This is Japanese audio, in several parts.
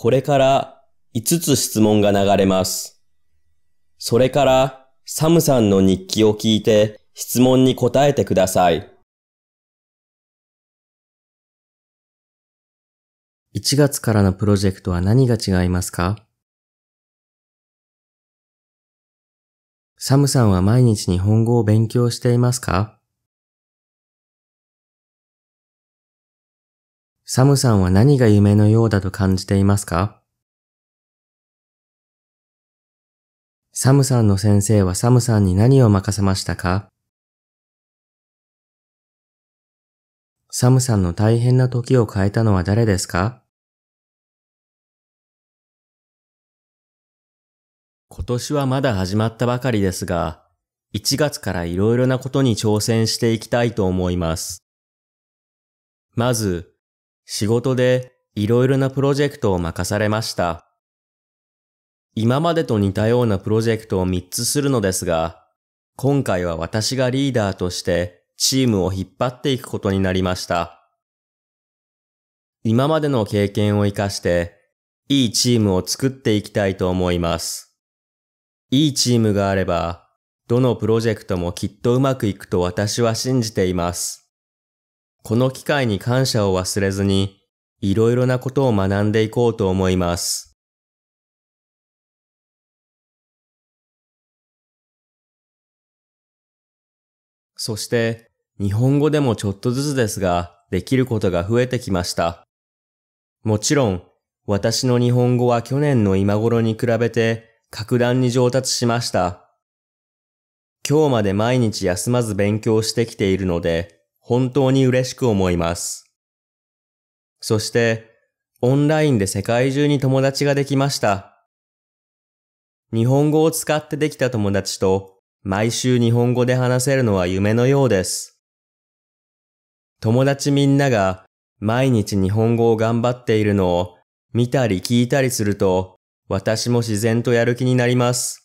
これから5つ質問が流れます。それからサムさんの日記を聞いて質問に答えてください。1月からのプロジェクトは何が違いますかサムさんは毎日日本語を勉強していますかサムさんは何が夢のようだと感じていますかサムさんの先生はサムさんに何を任せましたかサムさんの大変な時を変えたのは誰ですか今年はまだ始まったばかりですが、1月からいろいろなことに挑戦していきたいと思います。まず、仕事でいろいろなプロジェクトを任されました。今までと似たようなプロジェクトを3つするのですが、今回は私がリーダーとしてチームを引っ張っていくことになりました。今までの経験を活かして、いいチームを作っていきたいと思います。いいチームがあれば、どのプロジェクトもきっとうまくいくと私は信じています。この機会に感謝を忘れずに、いろいろなことを学んでいこうと思います。そして、日本語でもちょっとずつですが、できることが増えてきました。もちろん、私の日本語は去年の今頃に比べて、格段に上達しました。今日まで毎日休まず勉強してきているので、本当に嬉しく思います。そして、オンラインで世界中に友達ができました。日本語を使ってできた友達と毎週日本語で話せるのは夢のようです。友達みんなが毎日日本語を頑張っているのを見たり聞いたりすると私も自然とやる気になります。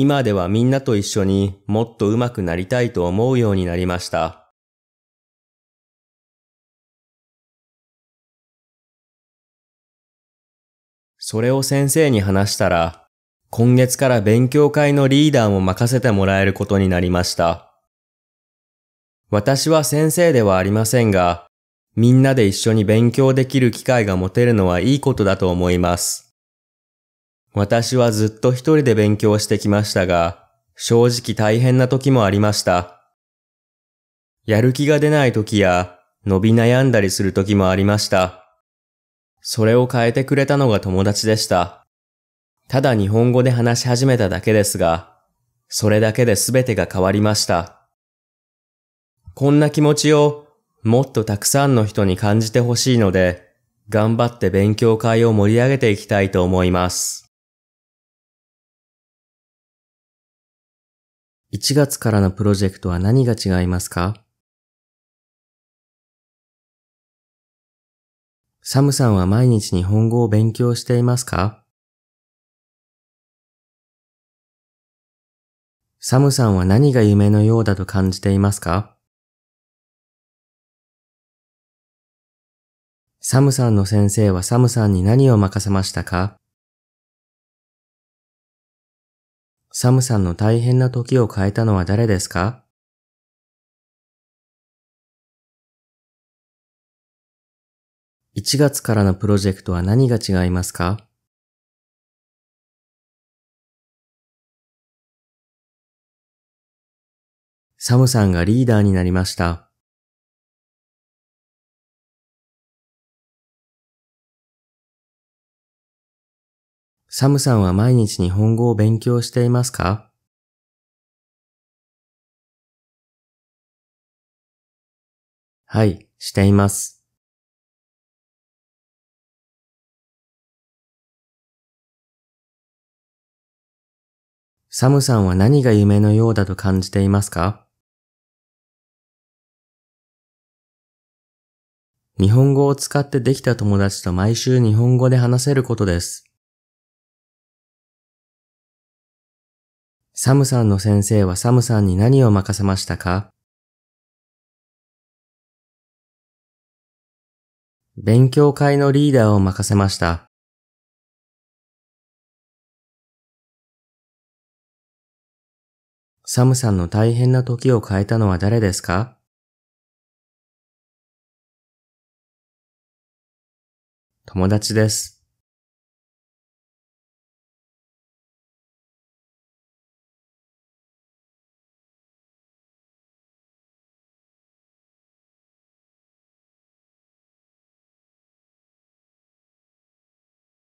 今ではみんなと一緒にもっと上手くなりたいと思うようになりました。それを先生に話したら、今月から勉強会のリーダーも任せてもらえることになりました。私は先生ではありませんが、みんなで一緒に勉強できる機会が持てるのはいいことだと思います。私はずっと一人で勉強してきましたが、正直大変な時もありました。やる気が出ない時や、伸び悩んだりする時もありました。それを変えてくれたのが友達でした。ただ日本語で話し始めただけですが、それだけで全てが変わりました。こんな気持ちをもっとたくさんの人に感じてほしいので、頑張って勉強会を盛り上げていきたいと思います。1月からのプロジェクトは何が違いますかサムさんは毎日日本語を勉強していますかサムさんは何が夢のようだと感じていますかサムさんの先生はサムさんに何を任せましたかサムさんの大変な時を変えたのは誰ですか1月からのプロジェクトは何が違いますかサムさんがリーダーになりました。サムさんは毎日日本語を勉強していますかはい、しています。サムさんは何が夢のようだと感じていますか日本語を使ってできた友達と毎週日本語で話せることです。サムさんの先生はサムさんに何を任せましたか勉強会のリーダーを任せました。サムさんの大変な時を変えたのは誰ですか友達です。